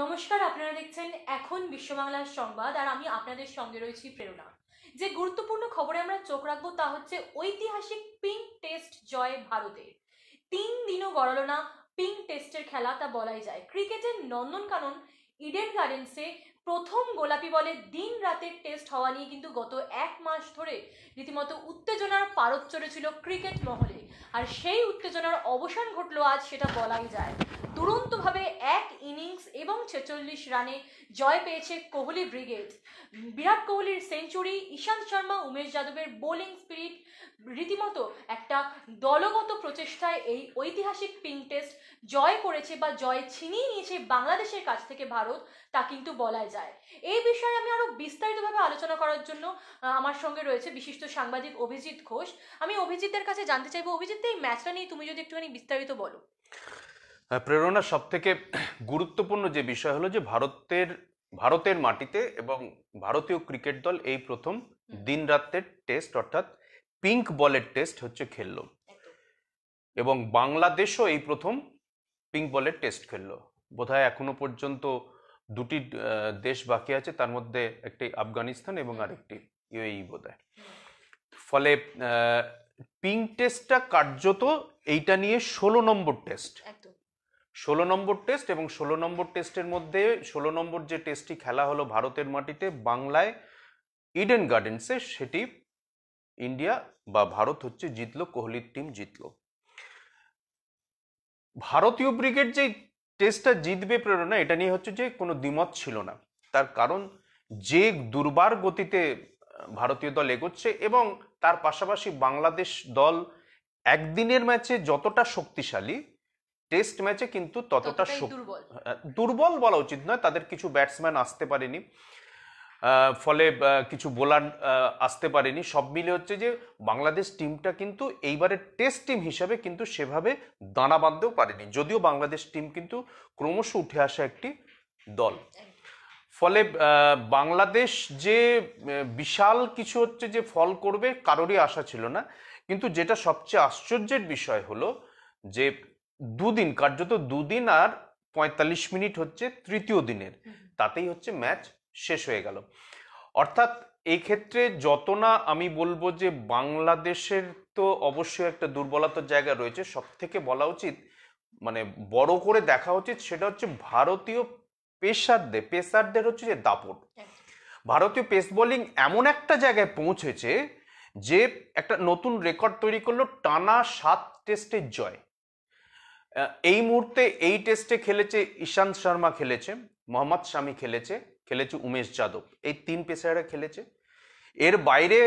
নমস্কার আপনারা দেখছেন এখন বিশ্ববাংলার সংবাদ আর আমি আপনাদের সঙ্গে রয়েছি প্রেরণা যে গুরুত্বপূর্ণ খবরে আমরা চোখ রাখবো তা হচ্ছে ঐতিহাসিক পিঙ্ক টেস্ট জয় ভারতের তিন দিনও গড়ালো না পিঙ্ক টেস্টের খেলা তা বলাই যায় ক্রিকেটের নন্দনকানন ইডেন গার্ডেন্সে প্রথম গোলাপি বলে দিন রাতের টেস্ট হওয়া নিয়ে কিন্তু গত এক মাস ধরে রীতিমতো উত্তেজনার পারদ চড়েছিল ক্রিকেট মহলে আর সেই উত্তেজনার অবসান ঘটলো আজ সেটা বলাই যায় দুরন্তভাবে এক ইনিংস এবং ছেচল্লিশ রানে জয় পেয়েছে কোহলি ব্রিগেড বিরাট কোহলির সেঞ্চুরি ইশান্ত শর্মা উমেশ যাদবের বোলিং স্পিরিট রীতিমতো একটা দলগত প্রচেষ্টায় এই ঐতিহাসিক পিং টেস্ট জয় করেছে বা জয় ছিনিয়ে নিয়েছে বাংলাদেশের কাছ থেকে ভারত তা কিন্তু বলা যায় এই বিষয়ে আমি আরও বিস্তারিতভাবে আলোচনা করার জন্য আমার সঙ্গে রয়েছে বিশিষ্ট সাংবাদিক অভিজিৎ ঘোষ আমি অভিজিতের কাছে জানতে চাইবো অভিজিৎ ক্ষেত্রে এই ম্যাচটা নিয়ে তুমি যদি একটুখানি বিস্তারিত বলো প্রেরণা সব থেকে গুরুত্বপূর্ণ যে বিষয় হলো যে ভারতের ভারতের মাটিতে এবং ভারতীয় ক্রিকেট দল এই প্রথম দিন রাত্রের টেস্ট অর্থাৎ পিঙ্ক বলের টেস্ট হচ্ছে খেলল এবং বাংলাদেশও এই প্রথম পিঙ্ক বলের টেস্ট খেললো বোধহয় এখনো পর্যন্ত দুটি দেশ বাকি আছে তার মধ্যে একটি আফগানিস্তান এবং আরেকটি ইউএই e বোধ ফলে পিং টেস্টটা কার্যত এইটা নিয়ে ষোলো নম্বর টেস্ট ষোলো নম্বর টেস্ট এবং ষোলো নম্বর টেস্টের মধ্যে ষোলো নম্বর যে টেস্টটি খেলা হলো ভারতের মাটিতে বাংলায় ইডেন গার্ডেন্সে সেটি ইন্ডিয়া বা ভারত হচ্ছে জিতলো কোহলির টিম জিতলো ভারতীয় ব্রিগেড যে টেস্টটা জিতবে প্রেরণা এটা নিয়ে হচ্ছে যে কোনো দ্বিমত ছিল না তার কারণ যে দুর্বার গতিতে ভারতীয় দল এগোচ্ছে এবং তার পাশাপাশি বাংলাদেশ দল একদিনের ম্যাচে যতটা শক্তিশালী টেস্ট ম্যাচে কিন্তু ততটা হ্যাঁ, দুর্বল বলা উচিত নয় তাদের কিছু ব্যাটসম্যান আসতে পারেনি ফলে কিছু বোলার আসতে পারেনি সব মিলে হচ্ছে যে বাংলাদেশ টিমটা কিন্তু এইবারের টেস্ট টিম হিসাবে কিন্তু সেভাবে দানা বাঁধতেও পারেনি যদিও বাংলাদেশ টিম কিন্তু ক্রমশ উঠে আসা একটি দল ফলে বাংলাদেশ যে বিশাল কিছু হচ্ছে যে ফল করবে কারোরই আশা ছিল না কিন্তু যেটা সবচেয়ে আশ্চর্যের বিষয় হলো যে দুদিন কার্যত দুদিন আর পঁয়তাল্লিশ মিনিট হচ্ছে তৃতীয় দিনের তাতেই হচ্ছে ম্যাচ শেষ হয়ে গেল অর্থাৎ এক্ষেত্রে যত না আমি বলবো যে বাংলাদেশের তো অবশ্যই একটা দুর্বলতার জায়গা রয়েছে সব থেকে বলা উচিত মানে বড় করে দেখা উচিত সেটা হচ্ছে ভারতীয় পেশারদের পেশারদের হচ্ছে যে দাপট ভারতীয় পেস বোলিং এমন একটা জায়গায় পৌঁছেছে যে একটা নতুন রেকর্ড তৈরি করলো টানা সাত টেস্টের জয় এই মুহূর্তে এই টেস্টে খেলেছে ইশান্ত শর্মা খেলেছে মোহাম্মদ শামি খেলেছে খেলেছে উমেশ যাদব এই তিন পেশারা খেলেছে এর বাইরে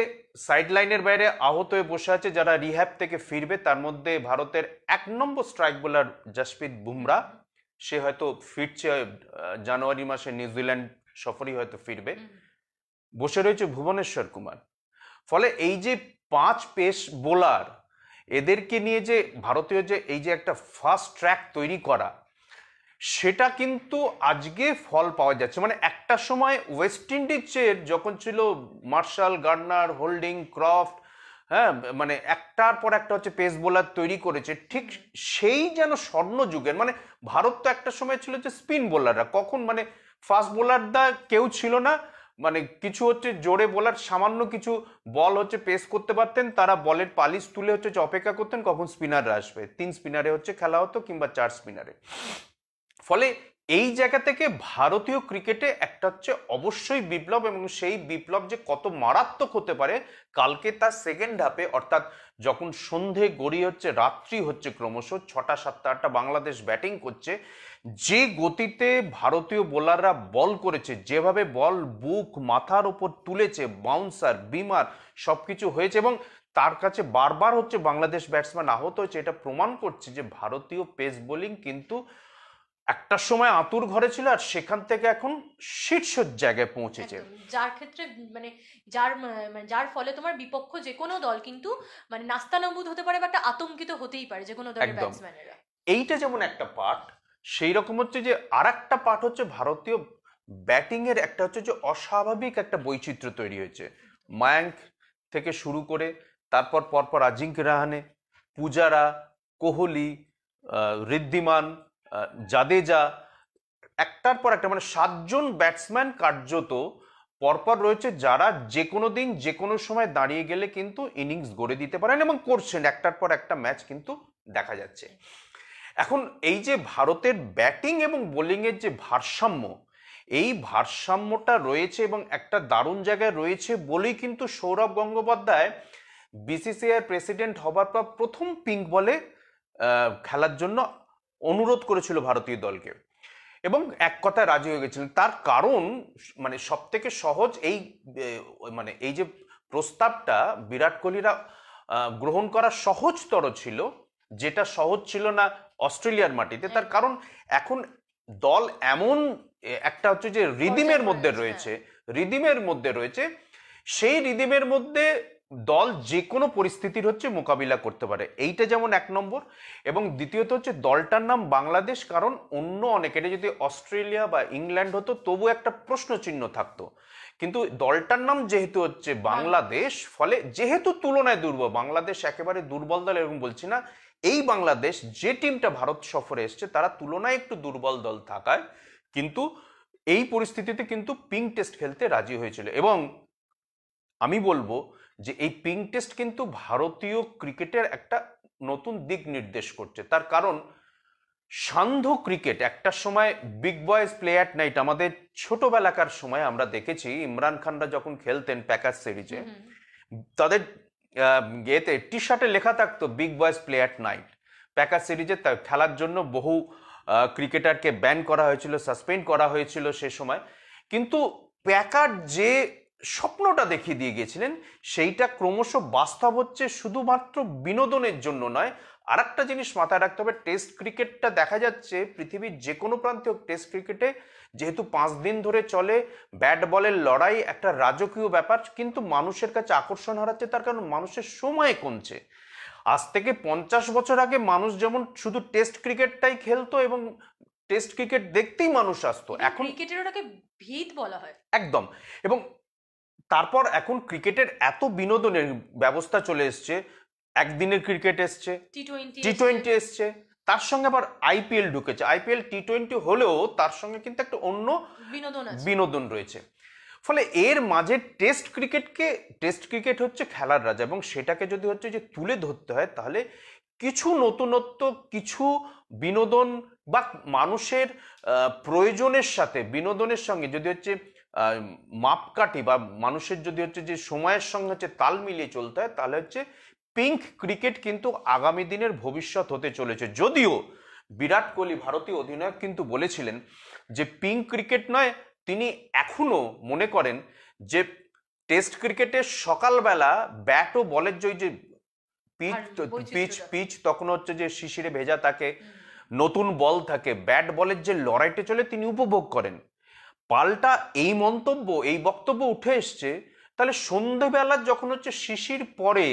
সাইড লাইনের বাইরে আহত হয়ে বসে আছে যারা রিহ্যাব থেকে ফিরবে তার মধ্যে ভারতের এক নম্বর স্ট্রাইক বোলার জসপ্রীত বুমরা সে হয়তো ফিরছে জানুয়ারি মাসে নিউজিল্যান্ড সফরই হয়তো ফিরবে বসে রয়েছে ভুবনেশ্বর কুমার ফলে এই যে পাঁচ পেস বোলার এদেরকে নিয়ে যে ভারতীয় যে এই যে একটা ফাস্ট ট্র্যাক তৈরি করা সেটা কিন্তু আজকে ফল পাওয়া যাচ্ছে মানে একটা সময় ওয়েস্ট ইন্ডিজের যখন ছিল মার্শাল গার্নার হোল্ডিং ক্রফট হ্যাঁ মানে একটার পর একটা হচ্ছে পেস বোলার তৈরি করেছে ঠিক সেই যেন স্বর্ণযুগের মানে ভারত তো একটা সময় ছিল যে স্পিন বোলাররা কখন মানে ফাস্ট বোলাররা কেউ ছিল না মানে কিছু হচ্ছে জোরে বোলার সামান্য কিছু বল হচ্ছে পেস করতে পারতেন তারা বলের পালিশ তুলে হচ্ছে অপেক্ষা করতেন কখন স্পিনাররা আসবে তিন স্পিনারে হচ্ছে খেলা হতো কিংবা চার স্পিনারে ফলে এই জায়গা থেকে ভারতীয় ক্রিকেটে একটা হচ্ছে অবশ্যই বিপ্লব এবং সেই বিপ্লব যে কত মারাত্মক হতে পারে কালকে তার সেকেন্ড হাফে অর্থাৎ যখন সন্ধে গড়ি হচ্ছে রাত্রি হচ্ছে ক্রমশ ছটা সাতটা আটটা বাংলাদেশ ব্যাটিং করছে যে গতিতে ভারতীয় বোলাররা বল করেছে যেভাবে বল বুক মাথার ওপর তুলেছে বাউন্সার বিমার সব কিছু হয়েছে এবং তার কাছে বারবার হচ্ছে বাংলাদেশ ব্যাটসম্যান আহত হয়েছে এটা প্রমাণ করছে যে ভারতীয় পেস বোলিং কিন্তু একটা সময় আতুর ঘরে ছিল আর সেখান থেকে এখন শীর্ষ জায়গায় পৌঁছেছে যার ক্ষেত্রে মানে যার মানে যার ফলে তোমার বিপক্ষ যে কোনো দল কিন্তু মানে নাস্তানাবুদ হতে পারে বা একটা আতঙ্কিত হতেই পারে যে কোনো দলের ব্যাটসম্যানেরা এইটা যেমন একটা পার্ট সেই রকম হচ্ছে যে আর একটা পার্ট হচ্ছে ভারতীয় ব্যাটিংয়ের একটা হচ্ছে যে অস্বাভাবিক একটা বৈচিত্র্য তৈরি হয়েছে মায়াঙ্ক থেকে শুরু করে তারপর পরপর আজিঙ্ক রাহানে পূজারা কোহলি ঋদ্ধিমান জাদেজা একটার পর একটা মানে সাতজন ব্যাটসম্যান কার্যত পরপর রয়েছে যারা যে কোনো দিন যে কোনো সময় দাঁড়িয়ে গেলে কিন্তু ইনিংস গড়ে দিতে পারেন এবং করছেন একটার পর একটা ম্যাচ কিন্তু দেখা যাচ্ছে এখন এই যে ভারতের ব্যাটিং এবং বোলিংয়ের যে ভারসাম্য এই ভারসাম্যটা রয়েছে এবং একটা দারুণ জায়গায় রয়েছে বলেই কিন্তু সৌরভ গঙ্গোপাধ্যায় বিসিসিআই প্রেসিডেন্ট হবার পর প্রথম পিঙ্ক বলে খেলার জন্য অনুরোধ করেছিল ভারতীয় দলকে এবং এক কথায় রাজি হয়ে গেছিলেন তার কারণ মানে সব থেকে সহজ এই মানে এই যে প্রস্তাবটা বিরাট কোহলিরা গ্রহণ করা সহজতর ছিল যেটা সহজ ছিল না অস্ট্রেলিয়ার মাটিতে তার কারণ এখন দল এমন একটা হচ্ছে যে রিদিমের মধ্যে রয়েছে রিদিমের মধ্যে রয়েছে সেই রিদিমের মধ্যে দল যে কোনো পরিস্থিতির হচ্ছে মোকাবিলা করতে পারে এইটা যেমন এক নম্বর এবং দ্বিতীয়ত হচ্ছে দলটার নাম বাংলাদেশ কারণ অন্য অনেক এটা যদি অস্ট্রেলিয়া বা ইংল্যান্ড হতো তবু একটা প্রশ্ন চিহ্ন থাকতো কিন্তু দলটার নাম যেহেতু হচ্ছে বাংলাদেশ ফলে যেহেতু তুলনায় দুর্বল বাংলাদেশ একেবারে দুর্বল দল এরকম বলছি না এই বাংলাদেশ যে টিমটা ভারত সফরে এসছে তারা তুলনায় একটু দুর্বল দল থাকায় কিন্তু এই পরিস্থিতিতে কিন্তু পিঙ্ক টেস্ট খেলতে রাজি হয়েছিল এবং আমি বলবো যে এই পিং টেস্ট কিন্তু ভারতীয় ক্রিকেটের একটা নতুন দিক নির্দেশ করছে তার কারণ সান্ধ্য ক্রিকেট একটা সময় big boys play at night আমাদের ছোটবেলাকার সময় আমরা দেখেছি ইমরান খানরা যখন খেলতেন প্যাকার সিরিজে তাদের ইয়েতে টি শার্টে লেখা থাকতো big boys play at night Packer সিরিজে খেলার জন্য বহু ক্রিকেটারকে ব্যান করা হয়েছিল সাসপেন্ড করা হয়েছিল সে সময় কিন্তু প্যাকার যে স্বপ্নটা দেখিয়ে দিয়ে গিয়েছিলেন সেইটা ক্রমশ বাস্তব হচ্ছে শুধুমাত্র বিনোদনের জন্য নয় আর একটা জিনিস মাথায় রাখতে হবে টেস্ট ক্রিকেটটা দেখা যাচ্ছে পৃথিবীর যে কোনো প্রান্তে হোক টেস্ট ক্রিকেটে যেহেতু পাঁচ দিন ধরে চলে ব্যাট বলের লড়াই একটা রাজকীয় ব্যাপার কিন্তু মানুষের কাছে আকর্ষণ হারাচ্ছে তার কারণ মানুষের সময় কমছে আজ থেকে পঞ্চাশ বছর আগে মানুষ যেমন শুধু টেস্ট ক্রিকেটটাই খেলতো এবং টেস্ট ক্রিকেট দেখতেই মানুষ আসতো এখন ক্রিকেটের ওটাকে ভিত বলা হয় একদম এবং তারপর এখন ক্রিকেটের এত বিনোদনের ব্যবস্থা চলে এসছে একদিনের ক্রিকেট এসছে টি টোয়েন্টি এসছে তার সঙ্গে আবার আইপিএল ঢুকেছে আইপিএল টি টোয়েন্টি হলেও তার সঙ্গে কিন্তু একটা অন্য বিনোদন রয়েছে ফলে এর মাঝে টেস্ট ক্রিকেটকে টেস্ট ক্রিকেট হচ্ছে খেলার রাজা এবং সেটাকে যদি হচ্ছে যে তুলে ধরতে হয় তাহলে কিছু নতুনত্ব কিছু বিনোদন বা মানুষের প্রয়োজনের সাথে বিনোদনের সঙ্গে যদি হচ্ছে মাপকাঠি বা মানুষের যদি হচ্ছে যে সময়ের সঙ্গে হচ্ছে তাল মিলিয়ে চলতে হয় তাহলে হচ্ছে পিঙ্ক ক্রিকেট কিন্তু আগামী দিনের ভবিষ্যৎ হতে চলেছে যদিও বিরাট কোহলি ভারতীয় অধিনায়ক কিন্তু বলেছিলেন যে পিঙ্ক ক্রিকেট নয় তিনি এখনও মনে করেন যে টেস্ট ক্রিকেটে সকালবেলা ব্যাট ও বলের জয় যে পিচ পিচ পিচ তখন হচ্ছে যে শিশিরে ভেজা থাকে নতুন বল থাকে ব্যাট বলের যে লড়াইটে চলে তিনি উপভোগ করেন পাল্টা এই মন্তব্য এই বক্তব্য উঠে এসছে তাহলে সন্ধেবেলা যখন হচ্ছে শিশির পরে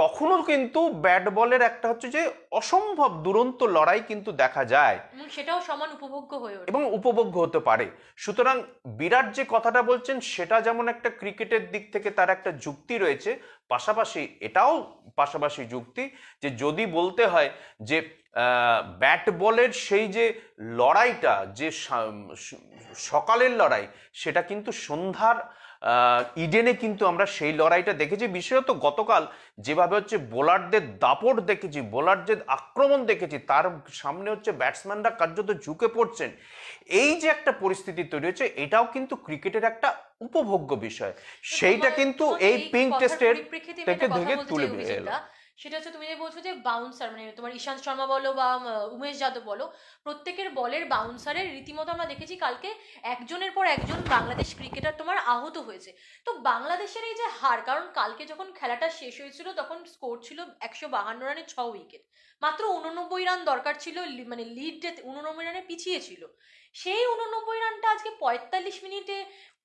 তখনও কিন্তু ব্যাট বলের একটা হচ্ছে যে অসম্ভব দুরন্ত লড়াই কিন্তু দেখা যায় সেটাও সমান উপভোগ্য হয়ে এবং উপভোগ্য হতে পারে সুতরাং বিরাট যে কথাটা বলছেন সেটা যেমন একটা ক্রিকেটের দিক থেকে তার একটা যুক্তি রয়েছে পাশাপাশি এটাও পাশাপাশি যুক্তি যে যদি বলতে হয় যে ব্যাট বলের সেই যে লড়াইটা যে সকালের লড়াই সেটা কিন্তু সন্ধ্যার ইডেনে কিন্তু আমরা সেই লড়াইটা দেখেছি বিশেষত গতকাল যেভাবে হচ্ছে বোলারদের দাপট দেখেছি বোলারদের আক্রমণ দেখেছি তার সামনে হচ্ছে ব্যাটসম্যানরা কার্যত ঝুঁকে পড়ছেন এই যে একটা পরিস্থিতি তৈরি হয়েছে এটাও কিন্তু ক্রিকেটের একটা উপভোগ্য বিষয় সেইটা কিন্তু এই পিঙ্ক টেস্টের থেকে তুলে এলো সেটা হচ্ছে তুমি যে বলছো যে বাউন্সার মানে তোমার ঈশান্ত শর্মা বলো বা উমেশ যাদব বলো প্রত্যেকের বলের বাউন্সারের রীতিমতো আমরা দেখেছি কালকে একজনের পর একজন বাংলাদেশ ক্রিকেটার তোমার আহত হয়েছে তো বাংলাদেশের এই যে হার কারণ কালকে যখন খেলাটা শেষ হয়েছিল তখন স্কোর ছিল একশো বাহান্ন রানে ছ উইকেট মাত্র উননব্বই রান দরকার ছিল মানে লিড উননব্বই রানে পিছিয়ে ছিল সেই উননব্বই রানটা আজকে পঁয়তাল্লিশ মিনিটে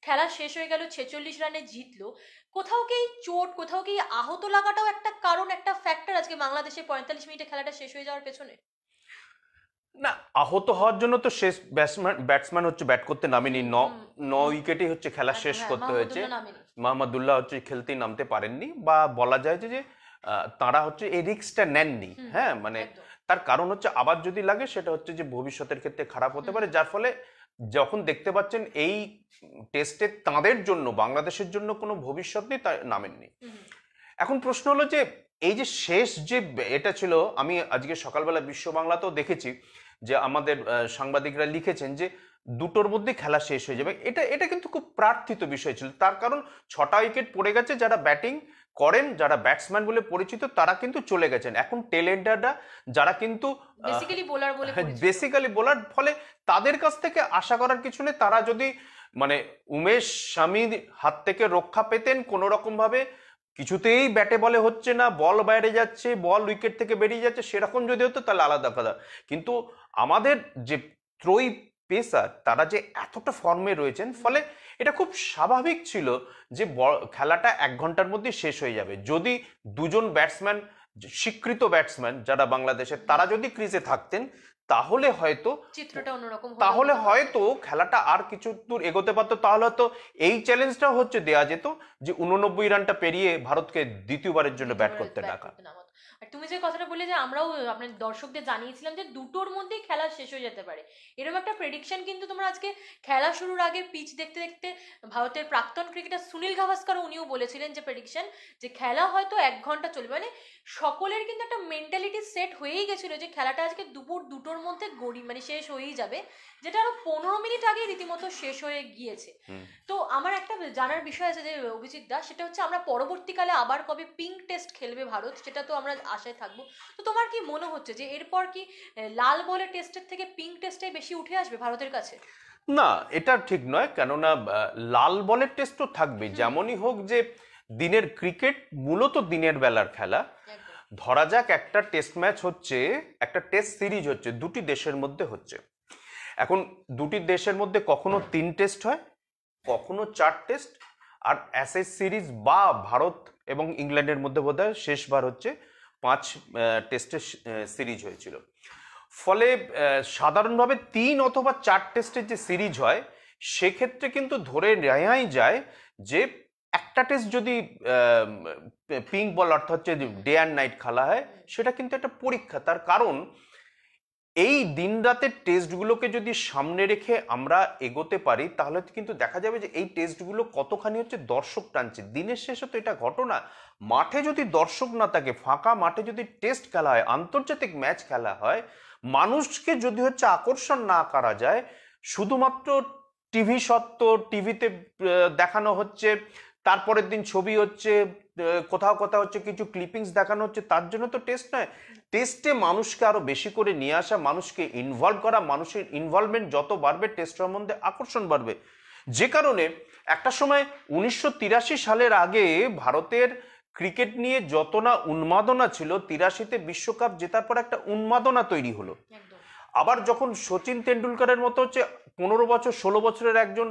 খেলা শেষ হয়ে গেল ছেচল্লিশ রানে জিতলো কোথাও কি চোট কোথাও কি আহত লাগাটাও একটা কারণ একটা ফ্যাক্টর আজকে বাংলাদেশে পঁয়তাল্লিশ মিনিটে খেলাটা শেষ হয়ে যাওয়ার পেছনে না আহত হওয়ার জন্য তো শেষ ব্যাটসম্যান ব্যাটসম্যান হচ্ছে ব্যাট করতে নামেনি ন ন উইকেটে হচ্ছে খেলা আচ্ছা, শেষ হ্যাঁ, করতে হয়েছে মোহাম্মদুল্লাহ হচ্ছে খেলতে নামতে পারেননি বা বলা যায় যে তারা হচ্ছে এই রিক্সটা নেননি হ্যাঁ মানে তার কারণ হচ্ছে আবার যদি লাগে সেটা হচ্ছে যে ভবিষ্যতের ক্ষেত্রে খারাপ হতে পারে যার ফলে যখন দেখতে পাচ্ছেন এই টেস্টে তাদের জন্য বাংলাদেশের জন্য কোনো ভবিষ্যৎ নেই তাই নামেননি এখন প্রশ্ন হলো যে এই যে শেষ যে এটা ছিল আমি আজকে সকালবেলা বিশ্ব বাংলাতেও দেখেছি যে আমাদের সাংবাদিকরা লিখেছেন যে দুটোর মধ্যে খেলা শেষ হয়ে যাবে এটা এটা কিন্তু খুব প্রার্থিত বিষয় ছিল তার কারণ ছটা উইকেট পড়ে গেছে যারা ব্যাটিং করেন যারা ব্যাটসম্যান বলে পরিচিত তারা কিন্তু চলে গেছেন এখন টেলেন্টাররা যারা কিন্তু বেসিক্যালি বোলার বলে বেসিক্যালি ফলে তাদের কাছ থেকে আশা করার কিছু নেই তারা যদি মানে উমেশ স্বামীর হাত থেকে রক্ষা পেতেন কোনো রকম ভাবে কিছুতেই ব্যাটে বলে হচ্ছে না বল বাইরে যাচ্ছে বল উইকেট থেকে বেরিয়ে যাচ্ছে সেরকম যদি হতো তাহলে আলাদা কথা কিন্তু আমাদের যে ত্রয়ী পেসার তারা যে এতটা ফর্মে রয়েছেন ফলে এটা খুব স্বাভাবিক ছিল যে খেলাটা এক ঘন্টার মধ্যে শেষ হয়ে যাবে যদি দুজন ব্যাটসম্যান স্বীকৃত ব্যাটসম্যান যারা বাংলাদেশের তারা যদি ক্রিজে থাকতেন তাহলে হয়তো চিত্রটা অন্যরকম তাহলে হয়তো খেলাটা আর কিছু দূর এগোতে পারতো তাহলে হয়তো এই চ্যালেঞ্জটা হচ্ছে দেয়া যেত যে উননব্বই রানটা পেরিয়ে ভারতকে দ্বিতীয়বারের জন্য ব্যাট করতে ডাকা আর তুমি যে কথাটা বলে যে আমরাও আপনার দর্শকদের জানিয়েছিলাম যে দুটোর মধ্যে খেলা শেষ হয়ে যেতে পারে এরকম একটা প্রেডিকশন কিন্তু তোমরা আজকে খেলা শুরুর আগে পিচ দেখতে দেখতে ভারতের প্রাক্তন ক্রিকেটার সুনীল গাভাস্কর উনিও বলেছিলেন যে প্রেডিকশন যে খেলা হয়তো এক ঘন্টা চলবে মানে সকলের কিন্তু একটা মেন্টালিটি সেট হয়েই গেছিলো যে খেলাটা আজকে দুপুর দুটোর মধ্যে গড়ি মানে শেষ হয়েই যাবে যেটা আরো পনেরো মিনিট আগে রীতিমতো শেষ হয়ে গিয়েছে তো আমার একটা জানার বিষয় আছে যে অভিজিৎ দাস সেটা হচ্ছে আমরা পরবর্তীকালে আবার কবে পিঙ্ক টেস্ট খেলবে ভারত সেটা তো আমরা আশায় থাকবো তো তোমার কি মনে হচ্ছে যে এরপর কি লাল বলে টেস্টের থেকে পিঙ্ক টেস্টে বেশি উঠে আসবে ভারতের কাছে না এটা ঠিক নয় কেননা লাল বলের টেস্ট তো থাকবে যেমনই হোক যে দিনের ক্রিকেট মূলত দিনের বেলার খেলা ধরা যাক একটা টেস্ট ম্যাচ হচ্ছে একটা টেস্ট সিরিজ হচ্ছে দুটি দেশের মধ্যে হচ্ছে এখন দুটি দেশের মধ্যে কখনো তিন টেস্ট হয় কখনো চার টেস্ট আর অ্যাসেজ সিরিজ বা ভারত এবং ইংল্যান্ডের মধ্যে বোধ হয় শেষবার হচ্ছে পাঁচ টেস্টের সিরিজ হয়েছিল ফলে সাধারণভাবে তিন অথবা চার টেস্টের যে সিরিজ হয় সেক্ষেত্রে কিন্তু ধরে নেওয়াই যায় যে একটা টেস্ট যদি পিঙ্ক বল অর্থ হচ্ছে ডে অ্যান্ড নাইট খেলা হয় সেটা কিন্তু একটা পরীক্ষা তার কারণ এই দিন রাতের টেস্টগুলোকে যদি সামনে রেখে আমরা এগোতে পারি তাহলে কিন্তু দেখা যাবে যে এই টেস্টগুলো কতখানি হচ্ছে দর্শক টানছে দিনের শেষে তো এটা ঘটনা মাঠে যদি দর্শক না থাকে ফাঁকা মাঠে যদি টেস্ট খেলা হয় আন্তর্জাতিক ম্যাচ খেলা হয় মানুষকে যদি হচ্ছে আকর্ষণ না করা যায় শুধুমাত্র টিভি সত্ত্ব টিভিতে দেখানো হচ্ছে তারপরের দিন ছবি হচ্ছে কোথাও কোথাও হচ্ছে কিছু ক্লিপিংস দেখানো হচ্ছে তার জন্য তো টেস্ট নয় টেস্টে মানুষকে আরো বেশি করে নিয়ে আসা মানুষকে ইনভলভ করা মানুষের ইনভলভমেন্ট যত বাড়বে টেস্ট সম্বন্ধে আকর্ষণ বাড়বে যে কারণে একটা সময় উনিশশো সালের আগে ভারতের ক্রিকেট নিয়ে যত না উন্মাদনা ছিল তিরাশিতে বিশ্বকাপ জেতার পর একটা উন্মাদনা তৈরি হলো আবার যখন সচিন তেন্ডুলকারের মতো হচ্ছে পনেরো বছর ষোলো বছরের একজন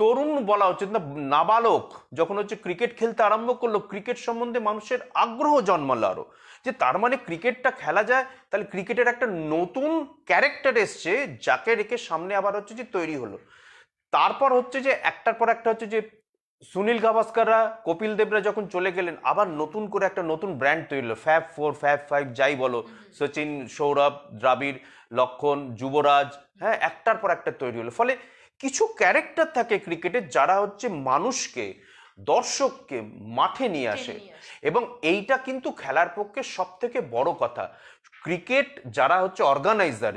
তরুণ বলা উচিত না নাবালক যখন হচ্ছে ক্রিকেট খেলতে আরম্ভ করলো ক্রিকেট সম্বন্ধে মানুষের আগ্রহ জন্মালো আরো যে তার মানে ক্রিকেটটা খেলা যায় তাহলে ক্রিকেটের একটা নতুন ক্যারেক্টার এসছে যাকে রেখে সামনে আবার হচ্ছে যে তৈরি হলো তারপর হচ্ছে যে একটার পর একটা হচ্ছে যে সুনীল গাভাস্কাররা কপিল দেবরা যখন চলে গেলেন আবার নতুন করে একটা নতুন ব্র্যান্ড তৈরি হলো ফ্যাব ফোর ফ্যাব ফাইভ যাই বলো সচিন সৌরভ দ্রাবিড় লক্ষণ যুবরাজ হ্যাঁ একটার পর একটা তৈরি হলো ফলে কিছু ক্যারেক্টার থাকে ক্রিকেটে যারা হচ্ছে মানুষকে দর্শককে মাঠে নিয়ে আসে এবং এইটা কিন্তু খেলার পক্ষে সব থেকে বড় কথা ক্রিকেট যারা হচ্ছে অর্গানাইজার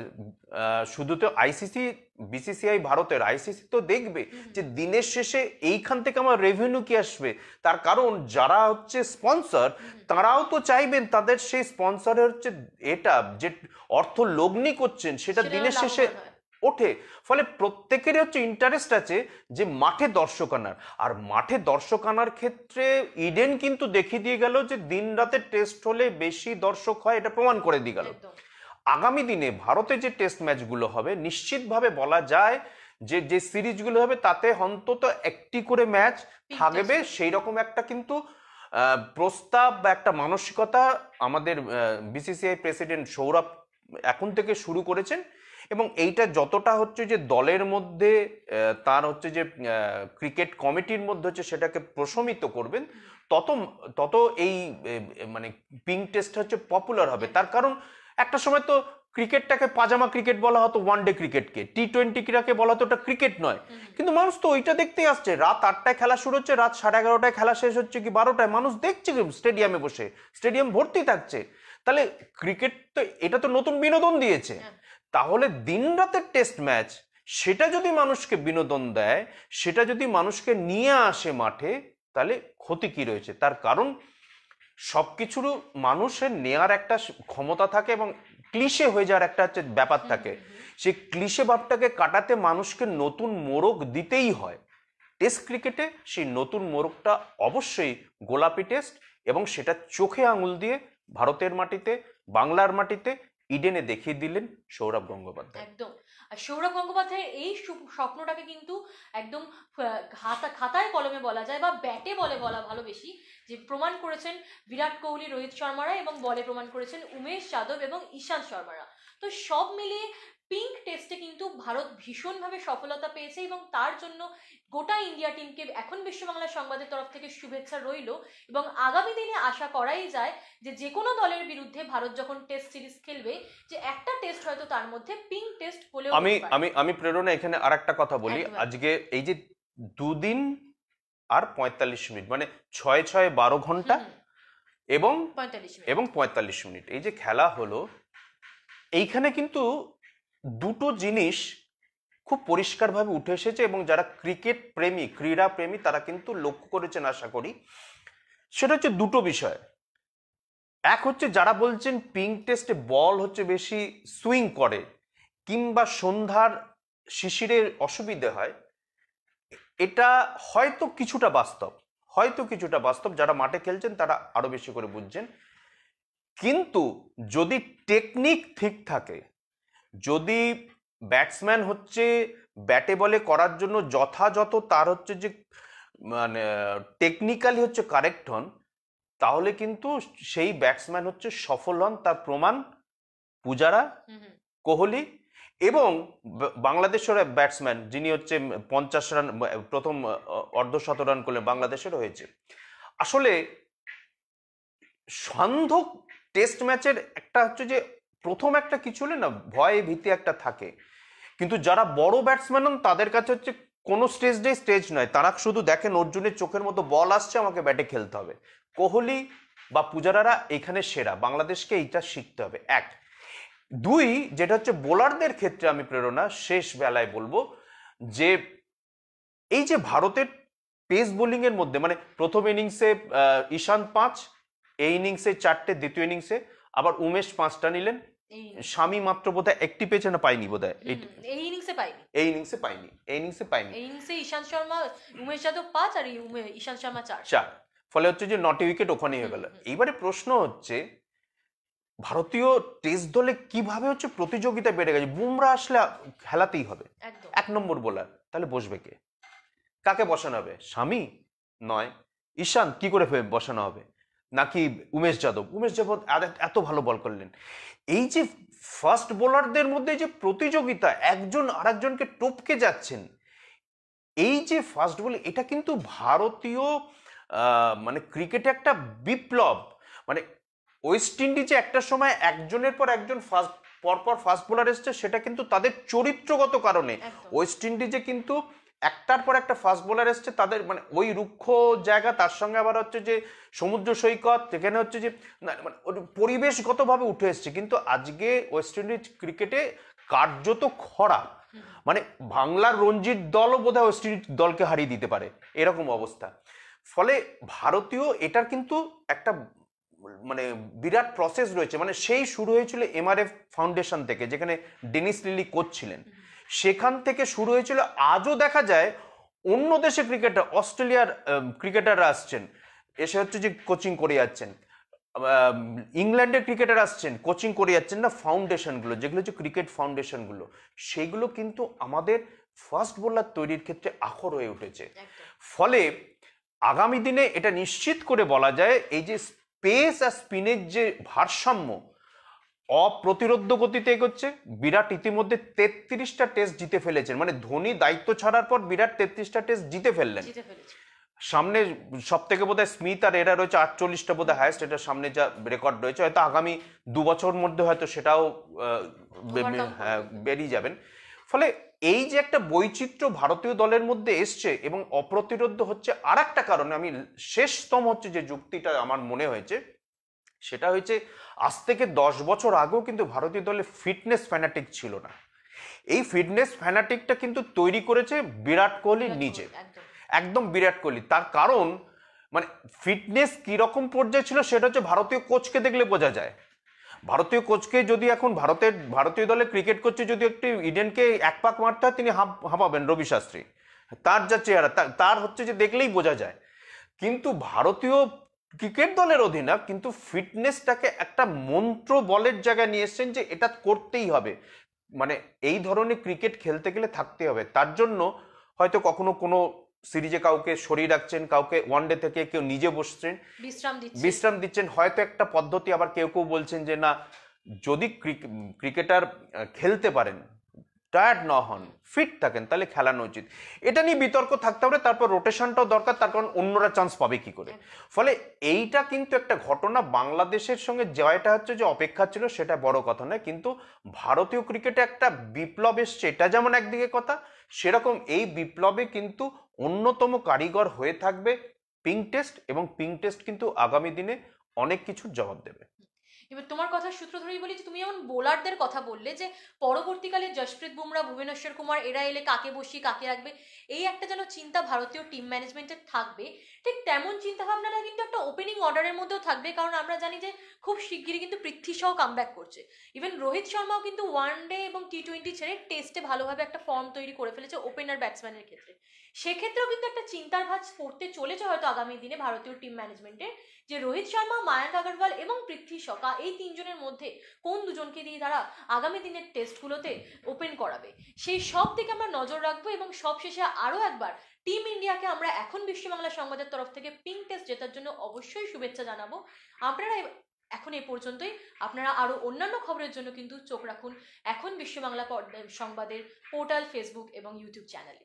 শুধু তো আইসিসি বিসিসিআই ভারতের আইসিসি তো দেখবে যে দিনের শেষে এইখান থেকে আমার রেভিনিউ কি আসবে তার কারণ যারা হচ্ছে স্পন্সর তারাও তো চাইবেন তাদের সেই স্পন্সরের হচ্ছে এটা যে অর্থ লগ্নি করছেন সেটা দিনের শেষে ওঠে ফলে প্রত্যেকেরই হচ্ছে ইন্টারেস্ট আছে যে মাঠে দর্শক আনার আর মাঠে দর্শক আনার ক্ষেত্রে ইডেন কিন্তু দেখিয়ে দিয়ে গেল যে দিন রাতে টেস্ট হলে বেশি দর্শক হয় এটা প্রমাণ করে দিয়ে গেল আগামী দিনে ভারতে যে টেস্ট ম্যাচগুলো হবে নিশ্চিতভাবে বলা যায় যে যে সিরিজগুলো হবে তাতে অন্তত একটি করে ম্যাচ থাকবে সেই রকম একটা কিন্তু প্রস্তাব বা একটা মানসিকতা আমাদের বিসিসিআই প্রেসিডেন্ট সৌরভ এখন থেকে শুরু করেছেন এবং এইটা যতটা হচ্ছে যে দলের মধ্যে তার হচ্ছে যে ক্রিকেট কমিটির মধ্যে হচ্ছে সেটাকে প্রশমিত করবেন তত তত এই মানে পিং টেস্ট হচ্ছে পপুলার হবে তার কারণ একটা সময় তো ক্রিকেটটাকে পাজামা ক্রিকেট বলা হতো ওয়ান ডে ক্রিকেটকে টি টোয়েন্টি ক্রীড়াকে বলা হতো ওটা ক্রিকেট নয় কিন্তু মানুষ তো ওইটা দেখতেই আসছে রাত আটটায় খেলা শুরু হচ্ছে রাত সাড়ে এগারোটায় খেলা শেষ হচ্ছে কি বারোটায় মানুষ দেখছে স্টেডিয়ামে বসে স্টেডিয়াম ভর্তি থাকছে তাহলে ক্রিকেট তো এটা তো নতুন বিনোদন দিয়েছে হ্যাঁ। তাহলে দিন রাতের টেস্ট ম্যাচ সেটা যদি মানুষকে বিনোদন দেয় সেটা যদি মানুষকে নিয়ে আসে মাঠে তাহলে ক্ষতি কি রয়েছে তার কারণ সব কিছুরও মানুষের নেয়ার একটা ক্ষমতা থাকে এবং ক্লিশে হয়ে যাওয়ার একটা হচ্ছে ব্যাপার থাকে সেই ক্লিশে ভাবটাকে কাটাতে মানুষকে নতুন মোরগ দিতেই হয় টেস্ট ক্রিকেটে সেই নতুন মোরগটা অবশ্যই গোলাপি টেস্ট এবং সেটা চোখে আঙুল দিয়ে ভারতের মাটিতে বাংলার মাটিতে ইডেনে দেখিয়ে দিলেন সৌরভ গঙ্গোপাধ্যায় একদম আর সৌরভ গঙ্গোপাধ্যায়ের এই স্বপ্নটাকে কিন্তু একদম খাতা খাতায় কলমে বলা যায় বা ব্যাটে বলে বলা ভালো বেশি যে প্রমাণ করেছেন বিরাট কোহলি রোহিত শর্মারা এবং বলে প্রমাণ করেছেন উমেশ যাদব এবং ঈশান্ত শর্মারা তো সব মিলিয়ে পিঙ্ক টেস্টে কিন্তু ভারত ভীষণভাবে সফলতা পেয়েছে এবং তার জন্য গোটা ইন্ডিয়া টিমকে এখন বিশ্ববাংলা সংবাদের তরফ থেকে শুভেচ্ছা রইল এবং আগামী দিনে আশা করাই যায় যে যে কোনো দলের বিরুদ্ধে ভারত যখন টেস্ট সিরিজ খেলবে যে একটা টেস্ট হয়তো তার মধ্যে পিঙ্ক টেস্ট হলেও আমি আমি আমি প্রেরণা এখানে আরেকটা কথা বলি আজকে এই যে দুদিন আর পঁয়তাল্লিশ মিনিট মানে ছয় ছয় বারো ঘন্টা এবং এবং পঁয়তাল্লিশ মিনিট এই যে খেলা হলো এইখানে কিন্তু দুটো জিনিস খুব পরিষ্কারভাবে উঠে এসেছে এবং যারা ক্রিকেট প্রেমী ক্রীড়া প্রেমী তারা কিন্তু লক্ষ্য করেছেন আশা করি সেটা হচ্ছে দুটো বিষয় এক হচ্ছে যারা বলছেন পিঙ্ক টেস্টে বল হচ্ছে বেশি সুইং করে কিংবা সন্ধ্যার শিশিরের অসুবিধে হয় এটা হয়তো কিছুটা বাস্তব হয়তো কিছুটা বাস্তব যারা মাঠে খেলছেন তারা আরো বেশি করে বুঝছেন কিন্তু যদি টেকনিক ঠিক থাকে যদি ব্যাটসম্যান হচ্ছে ব্যাটে বলে করার জন্য যথাযথ তার হচ্ছে যে মানে টেকনিক্যালি হচ্ছে কারেক্ট হন তাহলে কিন্তু সেই ব্যাটসম্যান হচ্ছে সফল হন তার প্রমাণ পূজারা কোহলি এবং বাংলাদেশের ব্যাটসম্যান যিনি হচ্ছে পঞ্চাশ রান প্রথম অর্ধশত রান করলেন বাংলাদেশের হয়েছে আসলে সন্ধ টেস্ট ম্যাচের একটা হচ্ছে যে প্রথম একটা কিছু হলে না ভয় ভীতি একটা থাকে কিন্তু যারা বড় ব্যাটসম্যান হন তাদের কাছে হচ্ছে কোনো স্টেজ নেই স্টেজ নয় তারা শুধু দেখেন অর্জুনের চোখের মতো বল আসছে আমাকে ব্যাটে খেলতে হবে কোহলি বা পূজারারা এখানে সেরা বাংলাদেশকে এইটা শিখতে হবে এক দুই যেটা হচ্ছে বোলারদের ক্ষেত্রে আমি প্রেরণা শেষ বেলায় বলবো যে এই যে ভারতের পেস বোলিংয়ের মধ্যে মানে প্রথম ইনিংসে ঈশান্ত পাঁচ এই ইনিংসে চারটে দ্বিতীয় ইনিংসে আবার উমেশ পাঁচটা নিলেন স্বামী মাত্র বোধহয় একটি পেছনে না পাইনি বোধহয় এই ইনিংসে পাইনি এই ইনিংসে পায়নি এই ইনিংসে পায়নি এই ইনিংসে ঈশান শর্মা উমেশ যাদব পাঁচ আর ঈশান শর্মা চার চার ফলে হচ্ছে যে নটি উইকেট ওখানেই হয়ে গেল এইবারে প্রশ্ন হচ্ছে ভারতীয় টেস্ট দলে কিভাবে হচ্ছে প্রতিযোগিতা বেড়ে গেছে বুমরা আসলে খেলাতেই হবে এক নম্বর বোলার তাহলে বসবে কে কাকে বসানো হবে স্বামী নয় ঈশান কি করে বসানো হবে নাকি উমেশ যাদব উমেশ যাদব এত ভালো বল করলেন এই যে ফার্স্ট বোলারদের মধ্যে যে প্রতিযোগিতা একজন আরেকজনকে টপকে যাচ্ছেন এই যে ফার্স্ট বল এটা কিন্তু ভারতীয় মানে ক্রিকেটে একটা বিপ্লব মানে ওয়েস্ট ইন্ডিজে একটা সময় একজনের পর একজন ফার্স্ট পরপর ফার্স্ট বোলার এসছে সেটা কিন্তু তাদের চরিত্রগত কারণে ওয়েস্ট ইন্ডিজে কিন্তু একটার পর একটা ফাস্ট বোলার এসছে তাদের মানে ওই রুক্ষ জায়গা তার সঙ্গে আবার হচ্ছে যে সমুদ্র সৈকত সেখানে হচ্ছে যে মানে পরিবেশগতভাবে উঠে এসছে কিন্তু আজকে ওয়েস্ট ইন্ডিজ ক্রিকেটে কার্যত খরা মানে বাংলার রঞ্জিত দলও বোধহয় ওয়েস্ট ইন্ডিজ দলকে হারিয়ে দিতে পারে এরকম অবস্থা ফলে ভারতীয় এটার কিন্তু একটা মানে বিরাট প্রসেস রয়েছে মানে সেই শুরু হয়েছিল এমআরএফ ফাউন্ডেশন থেকে যেখানে ডেনিস লিলি কোচ ছিলেন সেখান থেকে শুরু হয়েছিল আজও দেখা যায় অন্য দেশে ক্রিকেটার অস্ট্রেলিয়ার ক্রিকেটাররা আসছেন এসে হচ্ছে যে কোচিং করে যাচ্ছেন ইংল্যান্ডের ক্রিকেটার আসছেন কোচিং করে যাচ্ছেন না ফাউন্ডেশনগুলো যেগুলো হচ্ছে ক্রিকেট ফাউন্ডেশনগুলো সেগুলো কিন্তু আমাদের ফার্স্ট বোলার তৈরির ক্ষেত্রে আখর হয়ে উঠেছে ফলে আগামী দিনে এটা নিশ্চিত করে বলা যায় এই যে স্পেস আর স্পিনের যে ভারসাম্য অপ্রতিরোধ গতিতে এগোচ্ছে বিরাট ইতিমধ্যে তেত্রিশটা টেস্ট জিতে ফেলেছেন মানে ধোনি দায়িত্ব ছাড়ার পর বিরাট তেত্রিশটা টেস্ট জিতে ফেললেন সামনে সব থেকে বোধহয় স্মিথ আর এরা রয়েছে আটচল্লিশটা বোধহয় হায়েস্ট এটার সামনে যা রেকর্ড রয়েছে হয়তো আগামী দু বছর মধ্যে হয়তো সেটাও হ্যাঁ, বেরিয়ে যাবেন ফলে এই যে একটা বৈচিত্র্য ভারতীয় দলের মধ্যে এসছে এবং অপ্রতিরোধ হচ্ছে আর একটা কারণে আমি শেষতম হচ্ছে যে যুক্তিটা আমার মনে হয়েছে সেটা হয়েছে আজ থেকে দশ বছর আগেও কিন্তু ভারতীয় দলে ফিটনেস ফ্যানাটিক ছিল না এই ফিটনেস ফ্যানাটিকটা কিন্তু তৈরি করেছে বিরাট কোহলি নিজে একদম বিরাট কোহলি তার কারণ মানে ফিটনেস কীরকম পর্যায়ে ছিল সেটা হচ্ছে ভারতীয় কোচকে দেখলে বোঝা যায় ভারতীয় কোচকে যদি এখন ভারতের ভারতীয় দলে ক্রিকেট কোচে যদি একটি ইডেনকে এক পাক মারতে হয় তিনি হাঁপ হাঁপাবেন রবি শাস্ত্রী তার যা চেহারা তার হচ্ছে যে দেখলেই বোঝা যায় কিন্তু ভারতীয় ক্রিকেট দলের অধিনায়ক কিন্তু ফিটনেসটাকে একটা মন্ত্র বলের জায়গায় নিয়ে এসছেন যে এটা করতেই হবে মানে এই ধরনের ক্রিকেট খেলতে গেলে থাকতে হবে তার জন্য হয়তো কখনো কোনো সিরিজে কাউকে সরিয়ে রাখছেন কাউকে ওয়ানডে থেকে কেউ নিজে বসছেন বিশ্রাম দিচ্ছেন হয়তো একটা পদ্ধতি আবার কেউ কেউ বলছেন যে না যদি ক্রিকেটার খেলতে পারেন টায়ার্ড না হন ফিট থাকেন তাহলে খেলানো উচিত এটা নিয়ে বিতর্ক থাকতে হবে তারপর রোটেশনটাও দরকার তার কারণ অন্যরা চান্স পাবে কি করে ফলে এইটা কিন্তু একটা ঘটনা বাংলাদেশের সঙ্গে জয়টা হচ্ছে যে অপেক্ষা ছিল সেটা বড় কথা নয় কিন্তু ভারতীয় ক্রিকেটে একটা বিপ্লব এসছে এটা যেমন একদিকে কথা সেরকম এই বিপ্লবে কিন্তু অন্যতম কারিগর হয়ে থাকবে পিঙ্ক টেস্ট এবং পিঙ্ক টেস্ট কিন্তু আগামী দিনে অনেক কিছুর জবাব দেবে এবার তোমার কথা সূত্র ধরেই বলি যে তুমি যেমন বোলারদের কথা বললে যে পরবর্তীকালে যশপ্রীত বুমরা ভুবনেশ্বর কুমার এরা এলে কাকে বসিয়ে কাকে রাখবে এই একটা যেন চিন্তা ভারতীয় টিম ম্যানেজমেন্টের থাকবে ঠিক তেমন চিন্তাভাবনাটা কিন্তু একটা ওপেনিং অর্ডারের মধ্যেও থাকবে কারণ আমরা জানি যে খুব শিগগিরই কিন্তু পৃথ্বী শাহ কামব্যাক করছে ইভেন রোহিত শর্মাও কিন্তু ওয়ান ডে এবং টি টোয়েন্টি ছেড়ে টেস্টে ভালোভাবে একটা ফর্ম তৈরি করে ফেলেছে ওপেনার ব্যাটসম্যানের ক্ষেত্রে সেক্ষেত্রেও কিন্তু একটা চিন্তার ভাজ করতে চলেছে হয়তো আগামী দিনে ভারতীয় টিম ম্যানেজমেন্টের যে রোহিত শর্মা মায়াঙ্ক আগরওয়াল এবং পৃথ্বী শকা এই তিনজনের মধ্যে কোন দুজনকে দিয়ে তারা আগামী দিনের টেস্টগুলোতে ওপেন করাবে সেই সব দিকে আমরা নজর রাখবো এবং সব শেষে আরও একবার টিম ইন্ডিয়াকে আমরা এখন বিশ্ব বাংলা সংবাদের তরফ থেকে পিঙ্ক টেস্ট জেতার জন্য অবশ্যই শুভেচ্ছা জানাবো আপনারা এখন এ পর্যন্তই আপনারা আরও অন্যান্য খবরের জন্য কিন্তু চোখ রাখুন এখন বিশ্ব বাংলা সংবাদের পোর্টাল ফেসবুক এবং ইউটিউব চ্যানেলে